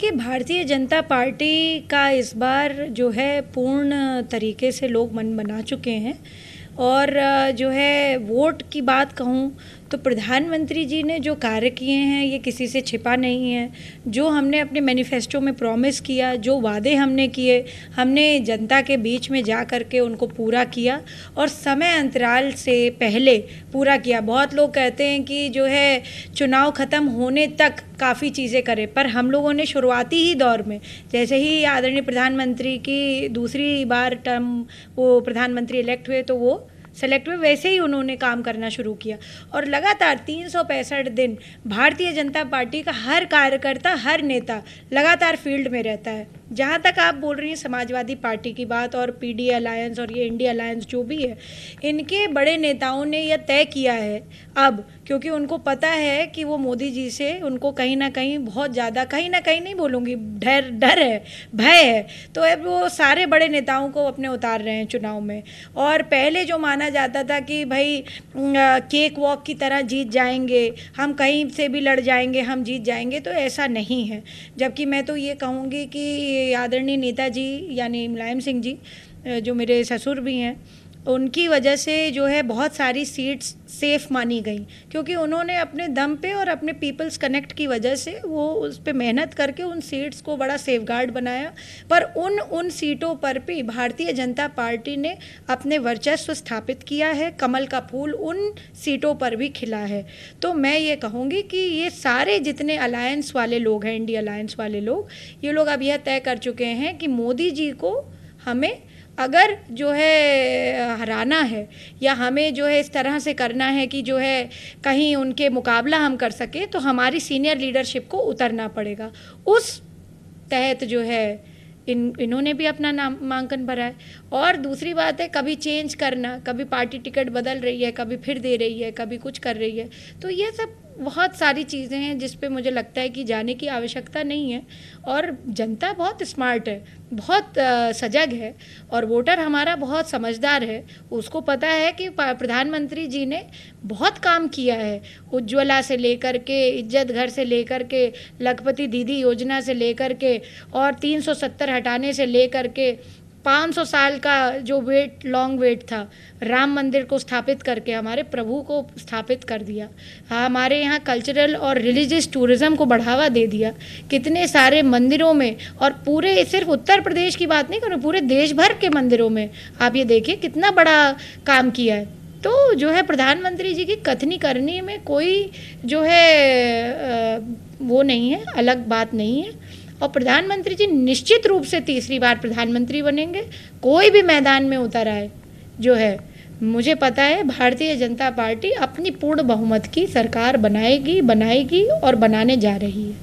कि भारतीय जनता पार्टी का इस बार जो है पूर्ण तरीके से लोग मन बना चुके हैं और जो है वोट की बात कहूँ तो प्रधानमंत्री जी ने जो कार्य किए हैं ये किसी से छिपा नहीं है जो हमने अपने मैनिफेस्टो में प्रॉमिस किया जो वादे हमने किए हमने जनता के बीच में जा कर के उनको पूरा किया और समय अंतराल से पहले पूरा किया बहुत लोग कहते हैं कि जो है चुनाव ख़त्म होने तक काफ़ी चीज़ें करें पर हम लोगों ने शुरुआती ही दौर में जैसे ही आदरणीय प्रधानमंत्री की दूसरी बार टर्म वो प्रधानमंत्री इलेक्ट हुए तो वो सेलेक्ट हुए वैसे ही उन्होंने काम करना शुरू किया और लगातार तीन दिन भारतीय जनता पार्टी का हर कार्यकर्ता हर नेता लगातार फील्ड में रहता है जहाँ तक आप बोल रही हैं समाजवादी पार्टी की बात और पी डी अलायंस और ये इंडिया अलायंस जो भी है इनके बड़े नेताओं ने यह तय किया है अब क्योंकि उनको पता है कि वो मोदी जी से उनको कहीं ना कहीं बहुत ज़्यादा कहीं ना कहीं नहीं बोलूँगी डर डर है भय है तो अब वो सारे बड़े नेताओं को अपने उतार रहे हैं चुनाव में और पहले जो माना जाता था कि भाई केक वॉक की तरह जीत जाएंगे हम कहीं से भी लड़ जाएंगे हम जीत जाएंगे तो ऐसा नहीं है जबकि मैं तो ये कहूँगी कि आदरणीय नेताजी यानी मुलायम सिंह जी जो मेरे ससुर भी हैं उनकी वजह से जो है बहुत सारी सीट्स सेफ मानी गई क्योंकि उन्होंने अपने दम पे और अपने पीपल्स कनेक्ट की वजह से वो उस पर मेहनत करके उन सीट्स को बड़ा सेफ गार्ड बनाया पर उन उन सीटों पर भी भारतीय जनता पार्टी ने अपने वर्चस्व स्थापित किया है कमल का फूल उन सीटों पर भी खिला है तो मैं ये कहूँगी कि ये सारे जितने अलायंस वाले लोग हैं इंडिया अलायंस वाले लोग ये लोग अब यह तय कर चुके हैं कि मोदी जी को हमें अगर जो है हराना है या हमें जो है इस तरह से करना है कि जो है कहीं उनके मुकाबला हम कर सकें तो हमारी सीनियर लीडरशिप को उतरना पड़ेगा उस तहत जो है इन इन्होंने भी अपना नामांकन भरा है और दूसरी बात है कभी चेंज करना कभी पार्टी टिकट बदल रही है कभी फिर दे रही है कभी कुछ कर रही है तो ये सब बहुत सारी चीज़ें हैं जिस पे मुझे लगता है कि जाने की आवश्यकता नहीं है और जनता बहुत स्मार्ट है बहुत सजग है और वोटर हमारा बहुत समझदार है उसको पता है कि प्रधानमंत्री जी ने बहुत काम किया है उज्ज्वला से लेकर के इज्जत घर से लेकर के लखपति दीदी योजना से लेकर के और 370 हटाने से लेकर के 500 साल का जो वेट लॉन्ग वेट था राम मंदिर को स्थापित करके हमारे प्रभु को स्थापित कर दिया हमारे यहाँ कल्चरल और रिलीजियस टूरिज़्म को बढ़ावा दे दिया कितने सारे मंदिरों में और पूरे सिर्फ उत्तर प्रदेश की बात नहीं करूँ पूरे देश भर के मंदिरों में आप ये देखिए कितना बड़ा काम किया है तो जो है प्रधानमंत्री जी की कथनी करने में कोई जो है वो नहीं है अलग बात नहीं है और प्रधानमंत्री जी निश्चित रूप से तीसरी बार प्रधानमंत्री बनेंगे कोई भी मैदान में उतर आए जो है मुझे पता है भारतीय जनता पार्टी अपनी पूर्ण बहुमत की सरकार बनाएगी बनाएगी और बनाने जा रही है